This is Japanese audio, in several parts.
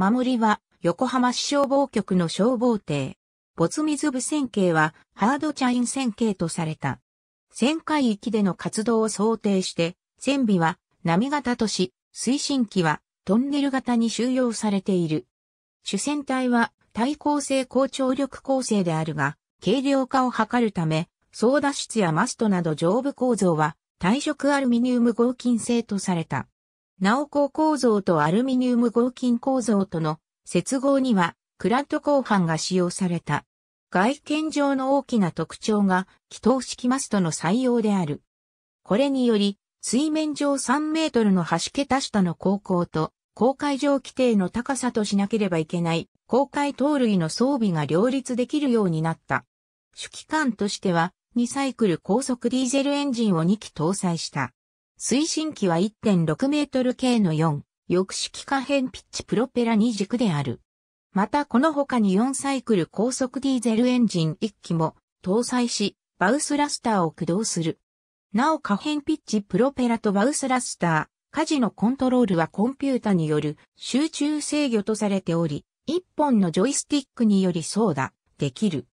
守りは、横浜市消防局の消防艇。没水部線形は、ハードチャイン線形とされた。旋回域での活動を想定して、船尾は、波型とし、推進機は、トンネル型に収容されている。主戦隊は、対抗性高張力構成であるが、軽量化を図るため、操舵室やマストなど上部構造は、耐色アルミニウム合金製とされた。ナオコ構造とアルミニウム合金構造との接合にはクラッド鋼板が使用された。外見上の大きな特徴が気筒式マストの採用である。これにより、水面上3メートルの端桁下の高校と、高海上規定の高さとしなければいけない公海盗塁の装備が両立できるようになった。主機関としては、2サイクル高速ディーゼルエンジンを2機搭載した。推進機は1.6メートル径の4、抑止機関変ピッチプロペラ2軸である。またこの他に4サイクル高速ディーゼルエンジン1機も搭載し、バウスラスターを駆動する。なお可変ピッチプロペラとバウスラスター、火事のコントロールはコンピュータによる集中制御とされており、1本のジョイスティックにより操だ、できる。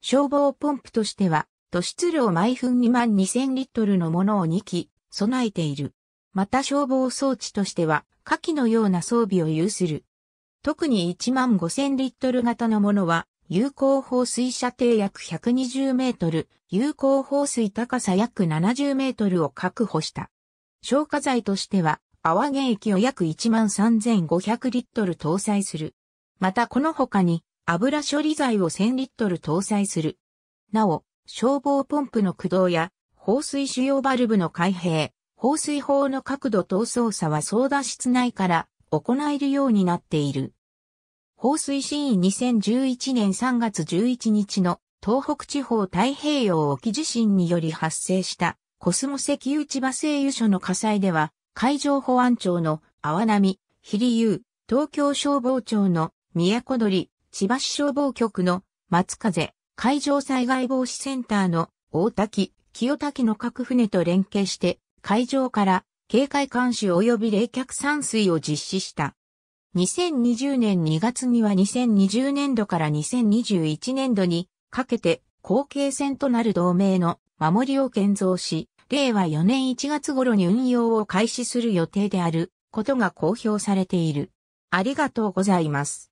消防ポンプとしては、都出量毎分2万2000リットルのものを2機、備えている。また消防装置としては、火器のような装備を有する。特に1万5000リットル型のものは、有効放水射程約120メートル、有効放水高さ約70メートルを確保した。消火剤としては、泡原液を約13,500リットル搭載する。またこの他に、油処理剤を1000リットル搭載する。なお、消防ポンプの駆動や放水主要バルブの開閉、放水砲の角度等操作は操舵室内から行えるようになっている。放水シーン2011年3月11日の東北地方太平洋沖地震により発生したコスモ石油千葉製油所の火災では海上保安庁の淡波、比利優、東京消防庁の宮古鳥、千葉市消防局の松風、海上災害防止センターの大滝、清滝の各船と連携して、海上から警戒監視及び冷却散水を実施した。2020年2月には2020年度から2021年度にかけて後継船となる同盟の守りを建造し、令和4年1月頃に運用を開始する予定であることが公表されている。ありがとうございます。